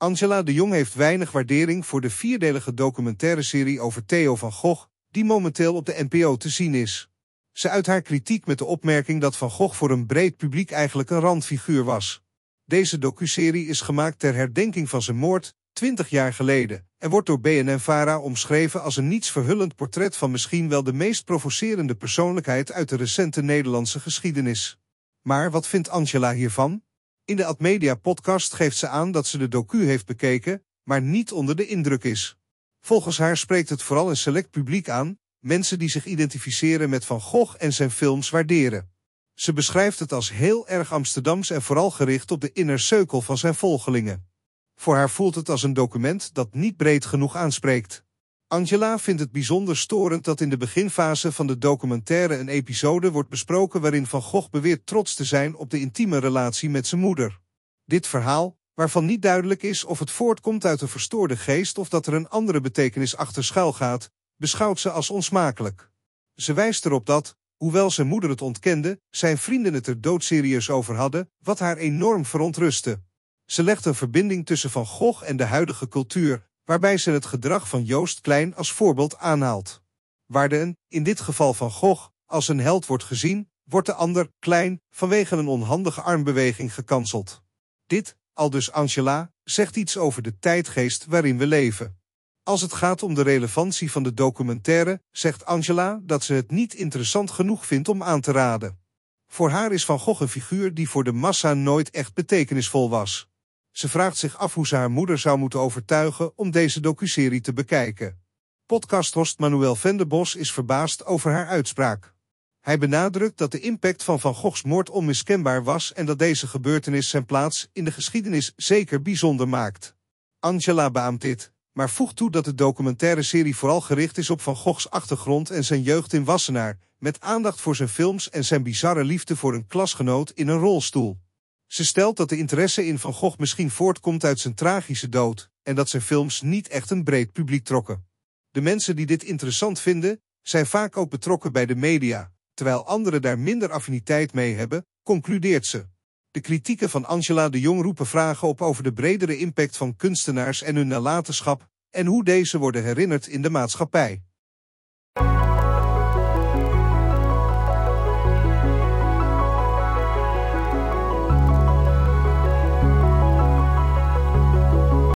Angela de Jong heeft weinig waardering voor de vierdelige documentaire-serie over Theo van Gogh, die momenteel op de NPO te zien is. Ze uit haar kritiek met de opmerking dat Van Gogh voor een breed publiek eigenlijk een randfiguur was. Deze docuserie is gemaakt ter herdenking van zijn moord, 20 jaar geleden, en wordt door BNN-Vara omschreven als een niets verhullend portret van misschien wel de meest provocerende persoonlijkheid uit de recente Nederlandse geschiedenis. Maar wat vindt Angela hiervan? In de Admedia-podcast geeft ze aan dat ze de docu heeft bekeken, maar niet onder de indruk is. Volgens haar spreekt het vooral een select publiek aan, mensen die zich identificeren met Van Gogh en zijn films waarderen. Ze beschrijft het als heel erg Amsterdams en vooral gericht op de inner cirkel van zijn volgelingen. Voor haar voelt het als een document dat niet breed genoeg aanspreekt. Angela vindt het bijzonder storend dat in de beginfase van de documentaire een episode wordt besproken waarin Van Gogh beweert trots te zijn op de intieme relatie met zijn moeder. Dit verhaal, waarvan niet duidelijk is of het voortkomt uit een verstoorde geest of dat er een andere betekenis achter schuil gaat, beschouwt ze als onsmakelijk. Ze wijst erop dat, hoewel zijn moeder het ontkende, zijn vrienden het er doodserieus over hadden, wat haar enorm verontrustte. Ze legt een verbinding tussen Van Gogh en de huidige cultuur, waarbij ze het gedrag van Joost Klein als voorbeeld aanhaalt. Waar de een, in dit geval van Gogh, als een held wordt gezien, wordt de ander, Klein, vanwege een onhandige armbeweging gekanseld. Dit, al dus Angela, zegt iets over de tijdgeest waarin we leven. Als het gaat om de relevantie van de documentaire, zegt Angela dat ze het niet interessant genoeg vindt om aan te raden. Voor haar is Van Gogh een figuur die voor de massa nooit echt betekenisvol was. Ze vraagt zich af hoe ze haar moeder zou moeten overtuigen om deze docuserie te bekijken. Podcasthost Manuel Venderbos is verbaasd over haar uitspraak. Hij benadrukt dat de impact van Van Goghs moord onmiskenbaar was en dat deze gebeurtenis zijn plaats in de geschiedenis zeker bijzonder maakt. Angela beaamt dit, maar voegt toe dat de documentaire serie vooral gericht is op Van Goghs achtergrond en zijn jeugd in Wassenaar, met aandacht voor zijn films en zijn bizarre liefde voor een klasgenoot in een rolstoel. Ze stelt dat de interesse in Van Gogh misschien voortkomt uit zijn tragische dood en dat zijn films niet echt een breed publiek trokken. De mensen die dit interessant vinden, zijn vaak ook betrokken bij de media, terwijl anderen daar minder affiniteit mee hebben, concludeert ze. De kritieken van Angela de Jong roepen vragen op over de bredere impact van kunstenaars en hun nalatenschap en hoe deze worden herinnerd in de maatschappij.